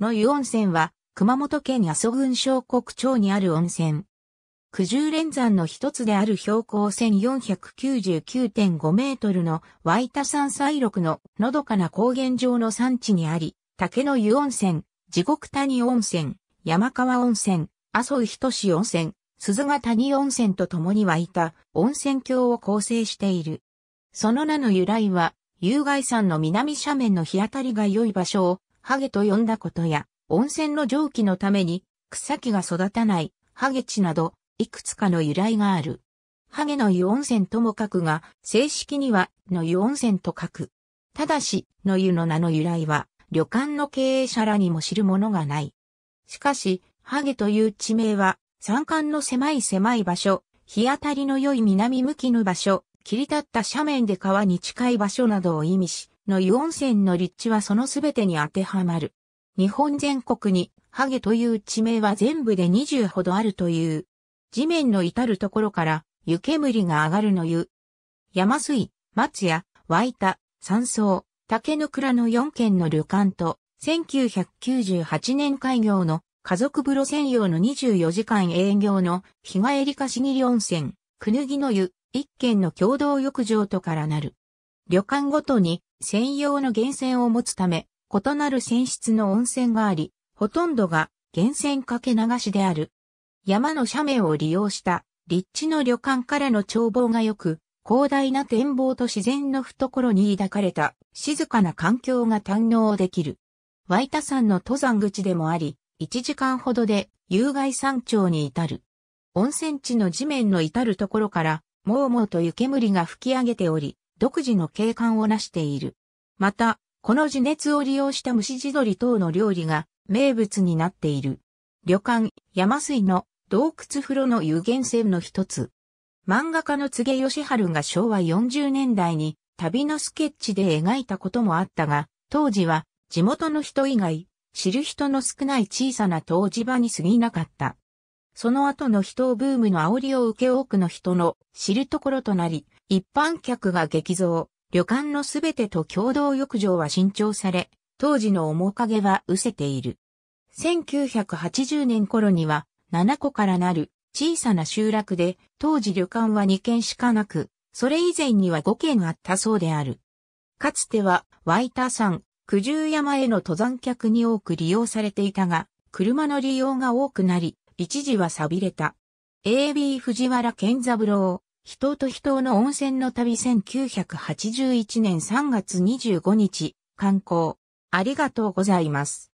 の湯温泉は、熊本県阿蘇郡小国町にある温泉。九十連山の一つである標高1499.5メートルの湧田山西麓ののどかな高原上の山地にあり、竹の湯温泉、地獄谷温泉、山川温泉、阿蘇人志温泉、鈴ヶ谷温泉と共に湧いた温泉郷を構成している。その名の由来は、有害山の南斜面の日当たりが良い場所をハゲと呼んだことや、温泉の蒸気のために、草木が育たない、ハゲ地など、いくつかの由来がある。ハゲの湯温泉とも書くが、正式には、の湯温泉と書く。ただし、の湯の名の由来は、旅館の経営者らにも知るものがない。しかし、ハゲという地名は、山間の狭い狭い場所、日当たりの良い南向きの場所、切り立った斜面で川に近い場所などを意味し、の湯温泉の立地はそのすべてに当てはまる。日本全国に、ハゲという地名は全部で20ほどあるという。地面の至るところから、湯煙が上がるの湯。山水、松屋、湧いた、山荘、竹の倉の4軒の旅館と、1998年開業の家族風呂専用の24時間営業の日帰り貸し切り温泉、くぬぎの湯、一軒の共同浴場とからなる。旅館ごとに専用の源泉を持つため、異なる泉質の温泉があり、ほとんどが源泉かけ流しである。山の斜面を利用した立地の旅館からの眺望が良く、広大な展望と自然の懐に抱かれた静かな環境が堪能できる。湧田山の登山口でもあり、1時間ほどで有害山頂に至る。温泉地の地面の至るところから、もうもうと湯煙が吹き上げており、独自の景観を成している。また、この地熱を利用した蒸し地鶏等の料理が名物になっている。旅館、山水の洞窟風呂の有限性の一つ。漫画家の柘げ。義春が昭和40年代に旅のスケッチで描いたこともあったが、当時は地元の人以外、知る人の少ない小さな湯治場に過ぎなかった。その後の人をブームの煽りを受け多くの人の知るところとなり、一般客が激増、旅館のすべてと共同浴場は新調され、当時の面影は失せている。1980年頃には7個からなる小さな集落で、当時旅館は2軒しかなく、それ以前には5軒あったそうである。かつては、ワイタ山、九十山への登山客に多く利用されていたが、車の利用が多くなり、一時は錆びれた。AB 藤原健三郎、人と人の温泉の旅1981年3月25日、観光。ありがとうございます。